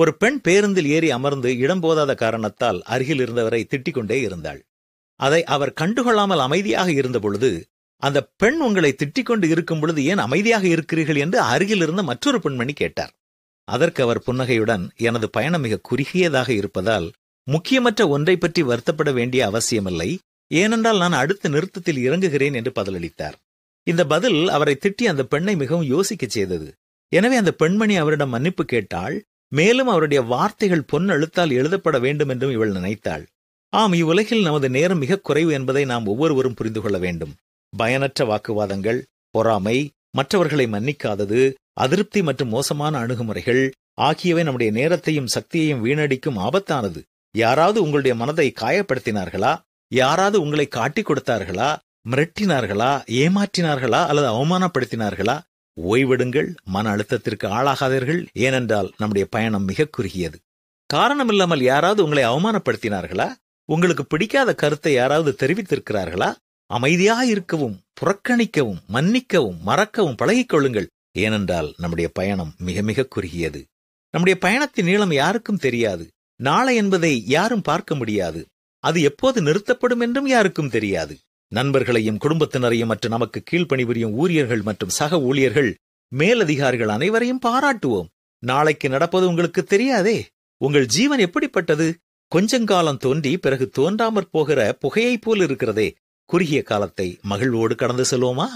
ஒரு பெண் பேருந்தில் ஏறி அமர்ந்து இடம் போதாத காரணத்தால் அருகில் இருந்தவரை திட்டிக் கொண்டே இருந்தாள் அதை அவர் கண்டுகொள்ளாமல் அமைதியாக இருந்தபொழுது அந்த பெண் உங்களை திட்டிக் கொண்டு இருக்கும் பொழுது ஏன் அமைதியாக இருக்கிறீர்கள் என்று அருகில் இருந்த மற்றொரு பெண்மணி கேட்டார் அதற்கு அவர் புன்னகையுடன் எனது பயணம் மிக குறுகியதாக இருப்பதால் முக்கியமற்ற ஒன்றை பற்றி வருத்தப்பட வேண்டிய அவசியமில்லை ஏனென்றால் நான் அடுத்த நிறுத்தத்தில் இறங்குகிறேன் என்று பதிலளித்தார் இந்த பதில் அவரை திட்டி அந்த பெண்ணை மிகவும் யோசிக்கச் செய்தது எனவே அந்த பெண்மணி அவரிடம் மன்னிப்பு கேட்டாள் மேலும் அவருடைய வார்த்தைகள் பொன் எழுத்தால் எழுதப்பட வேண்டும் என்றும் இவள் நினைத்தாள் ஆம் இவ்வுலகில் நமது நேரம் மிக குறைவு என்பதை நாம் ஒவ்வொருவரும் புரிந்து கொள்ள வேண்டும் பயனற்ற வாக்குவாதங்கள் பொறாமை மற்றவர்களை மன்னிக்காதது அதிருப்தி மற்றும் மோசமான அணுகுமுறைகள் ஆகியவை நம்முடைய நேரத்தையும் சக்தியையும் வீணடிக்கும் ஆபத்தானது யாராவது உங்களுடைய மனதை காயப்படுத்தினார்களா யாராவது உங்களை காட்டிக் கொடுத்தார்களா மிரட்டினார்களா ஏமாற்றினார்களா அல்லது அவமானப்படுத்தினார்களா ஓய்வெடுங்கள் மன அழுத்தத்திற்கு ஆளாகாதீர்கள் ஏனென்றால் நம்முடைய பயணம் மிக குறுகியது காரணமில்லாமல் யாராவது உங்களை அவமானப்படுத்தினார்களா உங்களுக்கு பிடிக்காத கருத்தை யாராவது தெரிவித்திருக்கிறார்களா அமைதியாக இருக்கவும் புறக்கணிக்கவும் மன்னிக்கவும் மறக்கவும் பழகிக்கொள்ளுங்கள் ஏனென்றால் நம்முடைய பயணம் மிக மிக குறுகியது நம்முடைய பயணத்தின் நீளம் யாருக்கும் தெரியாது நாளை என்பதை யாரும் பார்க்க முடியாது அது எப்போது நிறுத்தப்படும் என்றும் யாருக்கும் தெரியாது நண்பர்களையும் குடும்பத்தினரையும் மற்றும் நமக்கு கீழ்ப்பணிபுரியும் ஊழியர்கள் மற்றும் சக ஊழியர்கள் மேலதிகாரிகள் அனைவரையும் பாராட்டுவோம் நாளைக்கு நடப்பது உங்களுக்கு தெரியாதே உங்கள் ஜீவன் எப்படிப்பட்டது கொஞ்சங்காலம் தோன்றி பிறகு தோன்றாமற் போகிற புகையைப் போல் இருக்கிறதே குறுகிய காலத்தை மகிழ்வோடு கடந்து செல்வோமா